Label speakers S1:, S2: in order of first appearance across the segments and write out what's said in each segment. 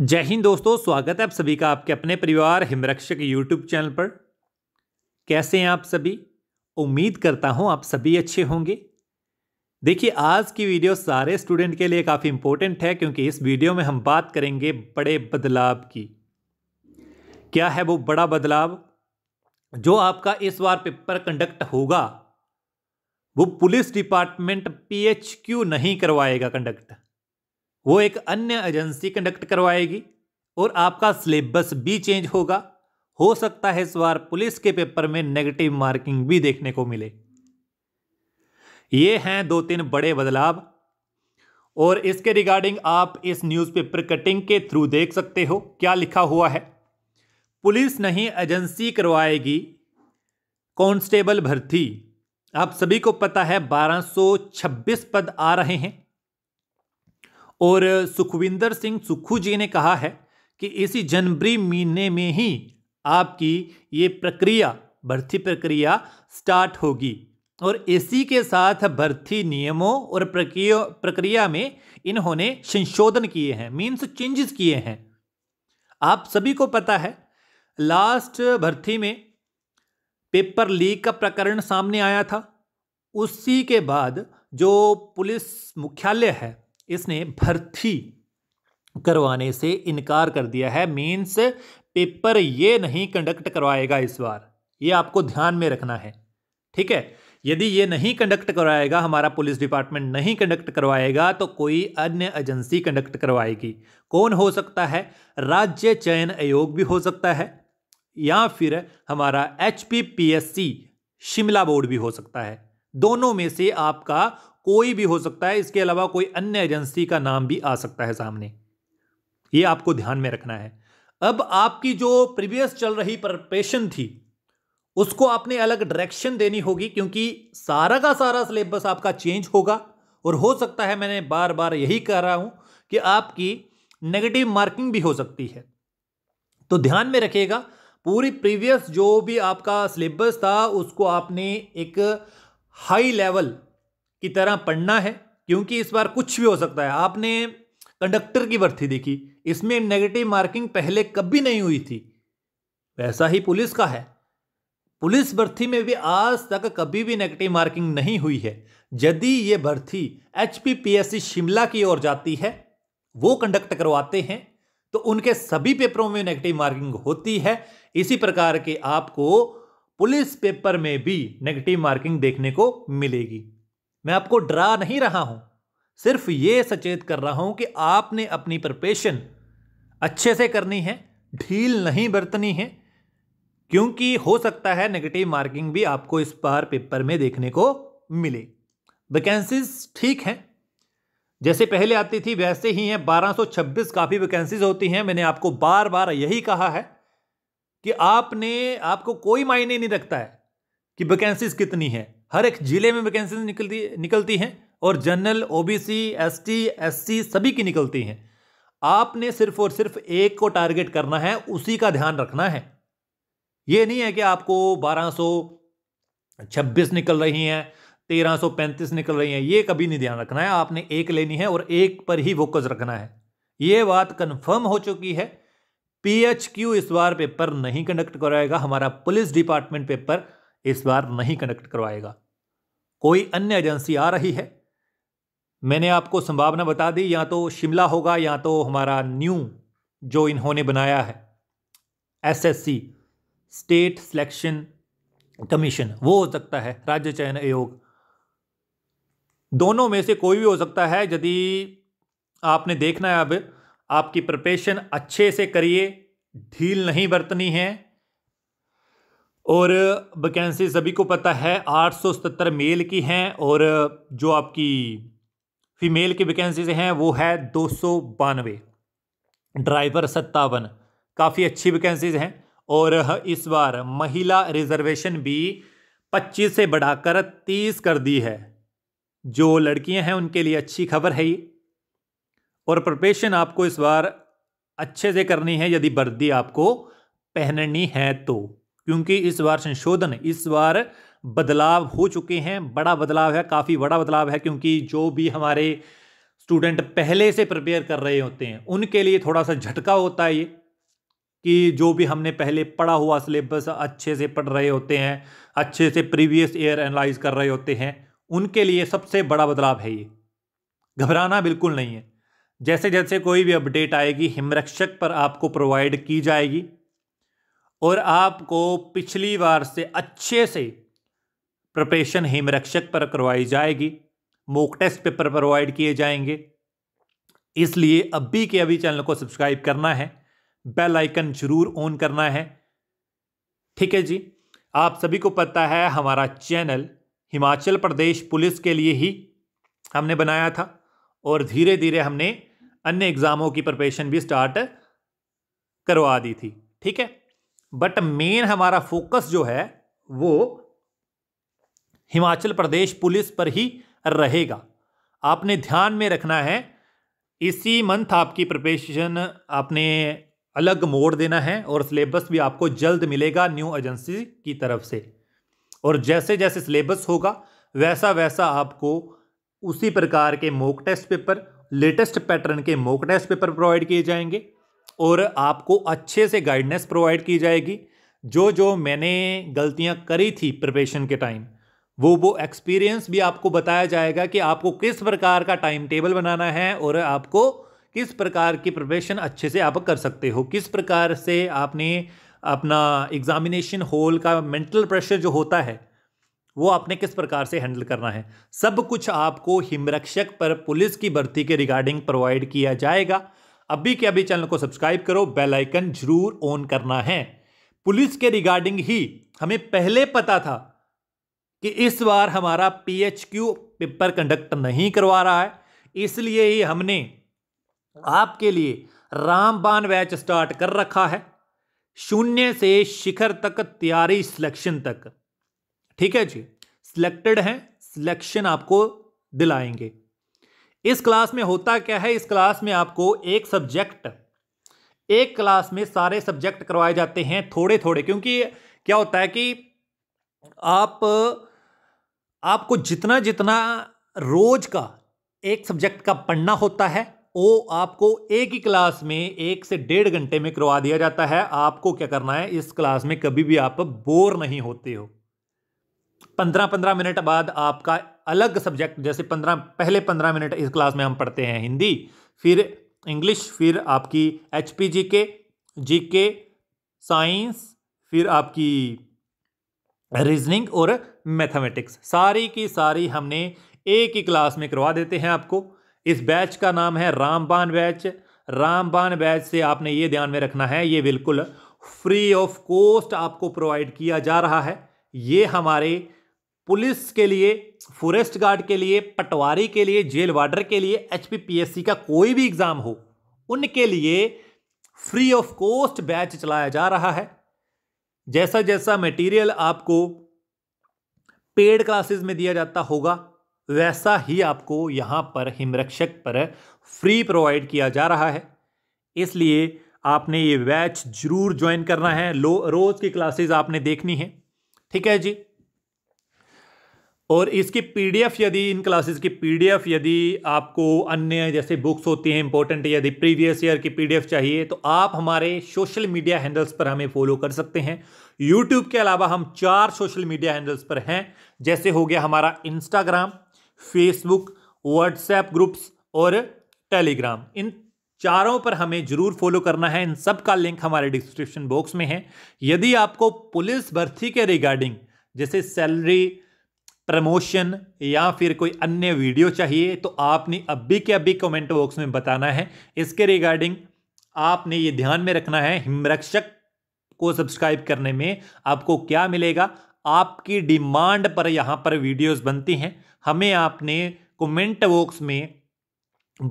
S1: जय हिंद दोस्तों स्वागत है आप सभी का आपके अपने परिवार हिमरक्षक यूट्यूब चैनल पर कैसे हैं आप सभी उम्मीद करता हूं आप सभी अच्छे होंगे देखिए आज की वीडियो सारे स्टूडेंट के लिए काफ़ी इम्पोर्टेंट है क्योंकि इस वीडियो में हम बात करेंगे बड़े बदलाव की क्या है वो बड़ा बदलाव जो आपका इस बार पेपर कंडक्ट होगा वो पुलिस डिपार्टमेंट पी नहीं करवाएगा कंडक्ट वो एक अन्य एजेंसी कंडक्ट करवाएगी और आपका सिलेबस भी चेंज होगा हो सकता है इस बार पुलिस के पेपर में नेगेटिव मार्किंग भी देखने को मिले ये हैं दो तीन बड़े बदलाव और इसके रिगार्डिंग आप इस न्यूज़पेपर कटिंग के थ्रू देख सकते हो क्या लिखा हुआ है पुलिस नहीं एजेंसी करवाएगी कांस्टेबल भर्ती आप सभी को पता है 1226 पद आ रहे हैं और सुखविंदर सिंह सुक्खू जी ने कहा है कि इसी जनवरी महीने में ही आपकी ये प्रक्रिया भर्ती प्रक्रिया स्टार्ट होगी और इसी के साथ भर्ती नियमों और प्रक्रिया प्रक्रिया में इन्होंने संशोधन किए हैं मीन्स चेंजेस किए हैं आप सभी को पता है लास्ट भर्ती में पेपर लीक का प्रकरण सामने आया था उसी के बाद जो पुलिस मुख्यालय है इसने भर्ती करवाने से इनकार कर दिया है मीन्स पेपर ये नहीं कंडक्ट करवाएगा इस बार ये आपको ध्यान में रखना है ठीक है यदि ये नहीं कंडक्ट करवाएगा हमारा पुलिस डिपार्टमेंट नहीं कंडक्ट करवाएगा तो कोई अन्य एजेंसी कंडक्ट करवाएगी कौन हो सकता है राज्य चयन आयोग भी हो सकता है या फिर हमारा एच शिमला बोर्ड भी हो सकता है दोनों में से आपका कोई भी हो सकता है इसके अलावा कोई अन्य एजेंसी का नाम भी आ सकता है सामने ये आपको ध्यान में रखना है अब आपकी जो प्रीवियस चल रही प्रपेशन थी उसको आपने अलग डायरेक्शन देनी होगी क्योंकि सारा का सारा सिलेबस आपका चेंज होगा और हो सकता है मैंने बार बार यही कह रहा हूं कि आपकी नेगेटिव मार्किंग भी हो सकती है तो ध्यान में रखिएगा पूरी प्रीवियस जो भी आपका सिलेबस था उसको आपने एक हाई लेवल की तरह पढ़ना है क्योंकि इस बार कुछ भी हो सकता है आपने कंडक्टर की भर्ती देखी इसमें नेगेटिव मार्किंग पहले कभी नहीं हुई थी वैसा ही पुलिस का है पुलिस भर्ती में भी आज तक कभी भी नेगेटिव मार्किंग नहीं हुई है यदि ये भर्ती एच शिमला की ओर जाती है वो कंडक्ट करवाते हैं तो उनके सभी पेपरों में नेगेटिव मार्किंग होती है इसी प्रकार के आपको पुलिस पेपर में भी नेगेटिव मार्किंग देखने को मिलेगी मैं आपको डरा नहीं रहा हूँ सिर्फ ये सचेत कर रहा हूं कि आपने अपनी प्रपेशन अच्छे से करनी है ढील नहीं बरतनी है क्योंकि हो सकता है नेगेटिव मार्किंग भी आपको इस बार पेपर में देखने को मिले वैकेंसीज ठीक हैं जैसे पहले आती थी वैसे ही हैं 1226 काफ़ी वैकेंसीज होती हैं मैंने आपको बार बार यही कहा है कि आपने आपको कोई मायने नहीं रखता है कि वैकेंसीज कितनी है हर एक जिले में वैकेंसी निकलती निकलती हैं और जनरल ओबीसी एसटी एससी सभी की निकलती हैं आपने सिर्फ और सिर्फ एक को टारगेट करना है उसी का ध्यान रखना है ये नहीं है कि आपको 1226 निकल रही हैं 1335 निकल रही हैं ये कभी नहीं ध्यान रखना है आपने एक लेनी है और एक पर ही फोकस रखना है ये बात कंफर्म हो चुकी है पीएचक्यू इस बार पेपर नहीं कंडक्ट कराएगा हमारा पुलिस डिपार्टमेंट पेपर इस बार नहीं कनेक्ट करवाएगा कोई अन्य एजेंसी आ रही है मैंने आपको संभावना बता दी या तो शिमला होगा या तो हमारा न्यू जो इन्होंने बनाया है एसएससी स्टेट सिलेक्शन कमीशन वो हो सकता है राज्य चयन आयोग दोनों में से कोई भी हो सकता है यदि आपने देखना है अब आपकी प्रिपरेशन अच्छे से करिए ढील नहीं बरतनी है और वैकेंसी सभी को पता है सतर मेल की हैं और जो आपकी फीमेल की वैकेंसीज हैं वो है दो सौ बानवे ड्राइवर सत्तावन काफ़ी अच्छी वैकेंसीज हैं और इस बार महिला रिजर्वेशन भी 25 से बढ़ाकर 30 कर दी है जो लड़कियां हैं उनके लिए अच्छी खबर है ये और प्रिपरेशन आपको इस बार अच्छे से करनी है यदि वर्दी आपको पहननी है तो क्योंकि इस बार संशोधन इस बार बदलाव हो चुके हैं बड़ा बदलाव है काफ़ी बड़ा बदलाव है क्योंकि जो भी हमारे स्टूडेंट पहले से प्रिपेयर कर रहे होते हैं उनके लिए थोड़ा सा झटका होता है ये कि जो भी हमने पहले पढ़ा हुआ सिलेबस अच्छे से पढ़ रहे होते हैं अच्छे से प्रीवियस ईयर एनालाइज कर रहे होते हैं उनके लिए सबसे बड़ा बदलाव है ये घबराना बिल्कुल नहीं है जैसे जैसे कोई भी अपडेट आएगी हिमरक्षक पर आपको प्रोवाइड की जाएगी और आपको पिछली बार से अच्छे से प्रपरेशन हिमरक्षक पर करवाई जाएगी मोक टेस्ट पेपर प्रोवाइड किए जाएंगे इसलिए अभी के अभी चैनल को सब्सक्राइब करना है बेल आइकन जरूर ऑन करना है ठीक है जी आप सभी को पता है हमारा चैनल हिमाचल प्रदेश पुलिस के लिए ही हमने बनाया था और धीरे धीरे हमने अन्य एग्ज़ामों की प्रपरेशन भी स्टार्ट करवा दी थी ठीक है बट मेन हमारा फोकस जो है वो हिमाचल प्रदेश पुलिस पर ही रहेगा आपने ध्यान में रखना है इसी मंथ आपकी प्रिपरेशन आपने अलग मोड़ देना है और सिलेबस भी आपको जल्द मिलेगा न्यू एजेंसी की तरफ से और जैसे जैसे सिलेबस होगा वैसा वैसा आपको उसी प्रकार के mock test paper latest pattern के मॉक टेस्ट पेपर प्रोवाइड किए जाएंगे और आपको अच्छे से गाइडनेस प्रोवाइड की जाएगी जो जो मैंने गलतियां करी थी प्रिपरेशन के टाइम वो वो एक्सपीरियंस भी आपको बताया जाएगा कि आपको किस प्रकार का टाइम टेबल बनाना है और आपको किस प्रकार की प्रिपरेशन अच्छे से आप कर सकते हो किस प्रकार से आपने अपना एग्ज़ामिनेशन हॉल का मेंटल प्रेशर जो होता है वो आपने किस प्रकार से हैंडल करना है सब कुछ आपको हिमरक्षक पर पुलिस की भर्ती के रिगार्डिंग प्रोवाइड किया जाएगा अभी के अभी चैनल को सब्सक्राइब करो बेल आइकन जरूर ऑन करना है पुलिस के रिगार्डिंग ही हमें पहले पता था कि इस बार हमारा पीएचक्यू पेपर कंडक्ट नहीं करवा रहा है इसलिए ही हमने आपके लिए रामबान बैच स्टार्ट कर रखा है शून्य से शिखर तक तैयारी सिलेक्शन तक ठीक है जी सिलेक्टेड हैं सिलेक्शन आपको दिलाएंगे इस क्लास में होता क्या है इस क्लास में आपको एक सब्जेक्ट एक क्लास में सारे सब्जेक्ट करवाए जाते हैं थोड़े थोड़े क्योंकि क्या होता है कि आप आपको जितना जितना रोज का एक सब्जेक्ट का पढ़ना होता है वो आपको एक ही क्लास में एक से डेढ़ घंटे में करवा दिया जाता है आपको क्या करना है इस क्लास में कभी भी आप बोर नहीं होते हो पंद्रह पंद्रह मिनट बाद आपका अलग सब्जेक्ट जैसे पंद्रह पहले पंद्रह मिनट इस क्लास में हम पढ़ते हैं हिंदी फिर इंग्लिश फिर आपकी एच पी जी के जी के साइंस फिर आपकी रीजनिंग और मैथमेटिक्स सारी की सारी हमने एक ही क्लास में करवा देते हैं आपको इस बैच का नाम है रामबान बैच रामबान बैच से आपने ये ध्यान में रखना है ये बिल्कुल फ्री ऑफ कॉस्ट आपको प्रोवाइड किया जा रहा है ये हमारे पुलिस के लिए फॉरेस्ट गार्ड के लिए पटवारी के लिए जेल वार्डर के लिए एचपीपीएससी का कोई भी एग्ज़ाम हो उनके लिए फ्री ऑफ कॉस्ट बैच चलाया जा रहा है जैसा जैसा मटेरियल आपको पेड क्लासेस में दिया जाता होगा वैसा ही आपको यहाँ पर हिमरक्षक पर फ्री प्रोवाइड किया जा रहा है इसलिए आपने ये बैच जरूर ज्वाइन करना है लो रोज़ की क्लासेस आपने देखनी है ठीक है जी और इसकी पीडीएफ यदि इन क्लासेस की पीडीएफ यदि आपको अन्य जैसे बुक्स होती हैं इंपॉर्टेंट यदि प्रीवियस ईयर की पीडीएफ चाहिए तो आप हमारे सोशल मीडिया हैंडल्स पर हमें फॉलो कर सकते हैं यूट्यूब के अलावा हम चार सोशल मीडिया हैंडल्स पर हैं जैसे हो गया हमारा इंस्टाग्राम फेसबुक व्हाट्सएप ग्रुप्स और टेलीग्राम इन चारों पर हमें जरूर फॉलो करना है इन सब का लिंक हमारे डिस्क्रिप्शन बॉक्स में है यदि आपको पुलिस भर्ती के रिगार्डिंग जैसे सैलरी प्रमोशन या फिर कोई अन्य वीडियो चाहिए तो आपने अभी के अभी कमेंट बॉक्स में बताना है इसके रिगार्डिंग आपने ये ध्यान में रखना है हिमरक्षक को सब्सक्राइब करने में आपको क्या मिलेगा आपकी डिमांड पर यहाँ पर वीडियोस बनती हैं हमें आपने कमेंट बॉक्स में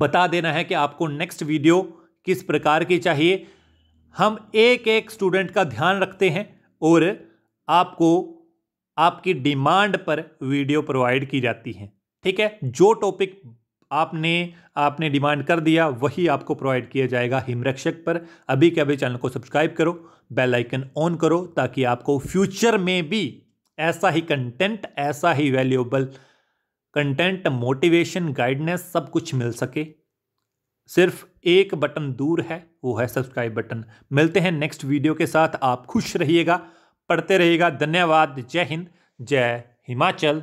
S1: बता देना है कि आपको नेक्स्ट वीडियो किस प्रकार की चाहिए हम एक एक स्टूडेंट का ध्यान रखते हैं और आपको आपकी डिमांड पर वीडियो प्रोवाइड की जाती हैं ठीक है जो टॉपिक आपने आपने डिमांड कर दिया वही आपको प्रोवाइड किया जाएगा हिमरक्षक पर अभी के अभी चैनल को सब्सक्राइब करो बेल आइकन ऑन करो ताकि आपको फ्यूचर में भी ऐसा ही कंटेंट ऐसा ही वैल्यूएबल कंटेंट मोटिवेशन गाइडनेस सब कुछ मिल सके सिर्फ एक बटन दूर है वो है सब्सक्राइब बटन मिलते हैं नेक्स्ट वीडियो के साथ आप खुश रहिएगा पढ़ते रहिएगा धन्यवाद जय हिंद जय हिमाचल